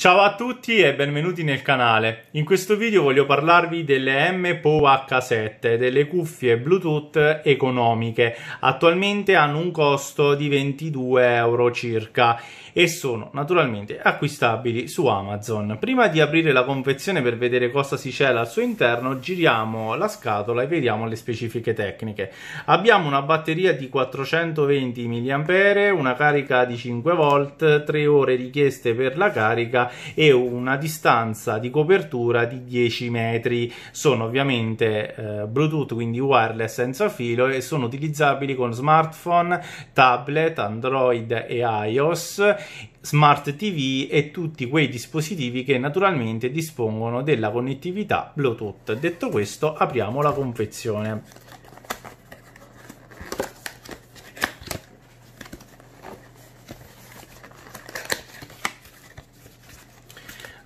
Ciao a tutti e benvenuti nel canale. In questo video voglio parlarvi delle MPOH7, delle cuffie Bluetooth economiche. Attualmente hanno un costo di 22 euro circa e sono naturalmente acquistabili su Amazon. Prima di aprire la confezione per vedere cosa si cela al suo interno, giriamo la scatola e vediamo le specifiche tecniche. Abbiamo una batteria di 420 mAh, una carica di 5 V, 3 ore richieste per la carica e una distanza di copertura di 10 metri. Sono ovviamente eh, Bluetooth, quindi wireless senza filo e sono utilizzabili con smartphone, tablet, Android e iOS smart TV e tutti quei dispositivi che naturalmente dispongono della connettività Bluetooth. Detto questo, apriamo la confezione.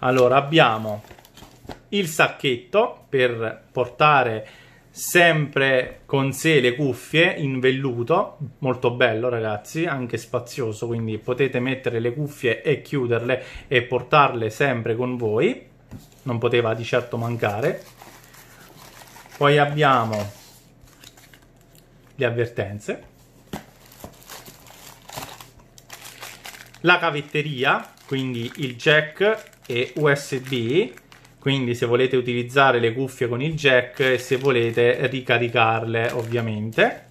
Allora abbiamo il sacchetto per portare sempre con sé le cuffie in velluto, molto bello ragazzi, anche spazioso, quindi potete mettere le cuffie e chiuderle e portarle sempre con voi, non poteva di certo mancare. Poi abbiamo le avvertenze, la cavetteria, quindi il jack e USB quindi se volete utilizzare le cuffie con il jack e se volete ricaricarle ovviamente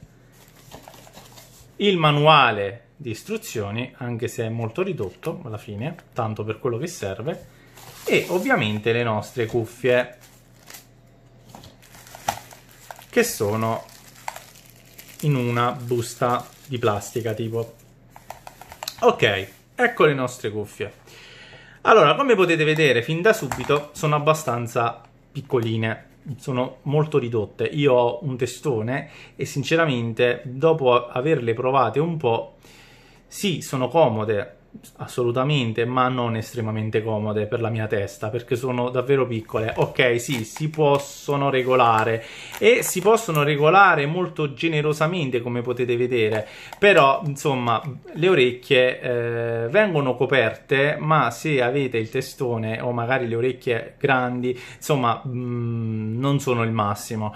il manuale di istruzioni anche se è molto ridotto alla fine tanto per quello che serve e ovviamente le nostre cuffie che sono in una busta di plastica tipo ok ecco le nostre cuffie allora, come potete vedere fin da subito sono abbastanza piccoline, sono molto ridotte. Io ho un testone e sinceramente dopo averle provate un po', sì, sono comode, assolutamente, ma non estremamente comode per la mia testa perché sono davvero piccole. Ok, sì, si possono regolare e si possono regolare molto generosamente, come potete vedere, però insomma, le orecchie eh, vengono coperte, ma se avete il testone o magari le orecchie grandi, insomma, mh, mm, non sono il massimo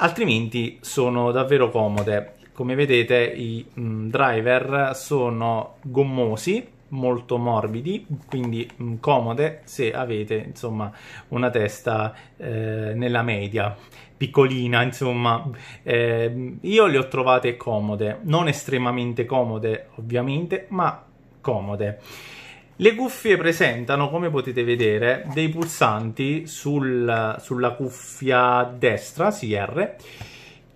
altrimenti sono davvero comode come vedete i mh, mm, driver sono gommosi molto morbidi, quindi mh, mm, comode se avete insomma una testa eh, nella media piccolina, insomma, eh, io le ho trovate comode, non estremamente comode ovviamente, ma comode. Le cuffie presentano, come potete vedere, dei pulsanti sul, sulla cuffia destra, CR,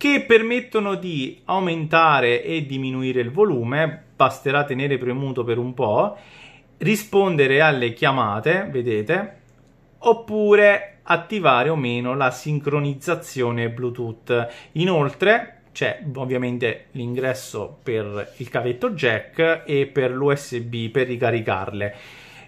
che permettono di aumentare e diminuire il volume, basterà tenere premuto per un po', rispondere alle chiamate, vedete, oppure attivare o meno la sincronizzazione Bluetooth. Inoltre c'è ovviamente l'ingresso per il cavetto jack e per l'USB per ricaricarle.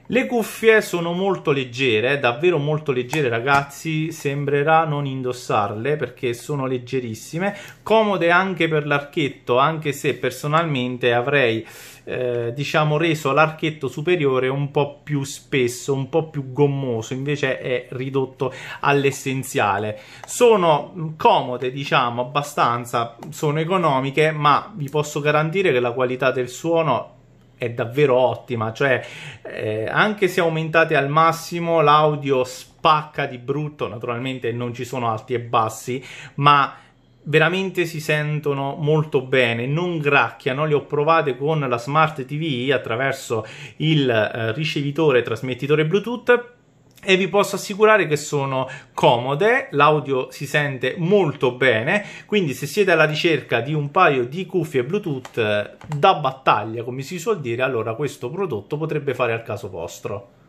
Le cuffie sono molto leggere, eh, davvero molto leggere ragazzi, sembrerà non indossarle perché sono leggerissime, comode anche per l'archetto, anche se personalmente avrei eh, diciamo reso l'archetto superiore un po' più spesso, un po' più gommoso, invece è ridotto all'essenziale. Sono mm, comode, diciamo, abbastanza, sono economiche, ma vi posso garantire che la qualità del suono è davvero ottima, cioè eh, anche se aumentate al massimo l'audio spacca di brutto, naturalmente non ci sono alti e bassi, ma veramente si sentono molto bene, non gracchiano, le ho provate con la Smart TV attraverso il eh, ricevitore trasmettitore Bluetooth e vi posso assicurare che sono comode, l'audio si sente molto bene, quindi se siete alla ricerca di un paio di cuffie Bluetooth eh, da battaglia, come si suol dire, allora questo prodotto potrebbe fare al caso vostro.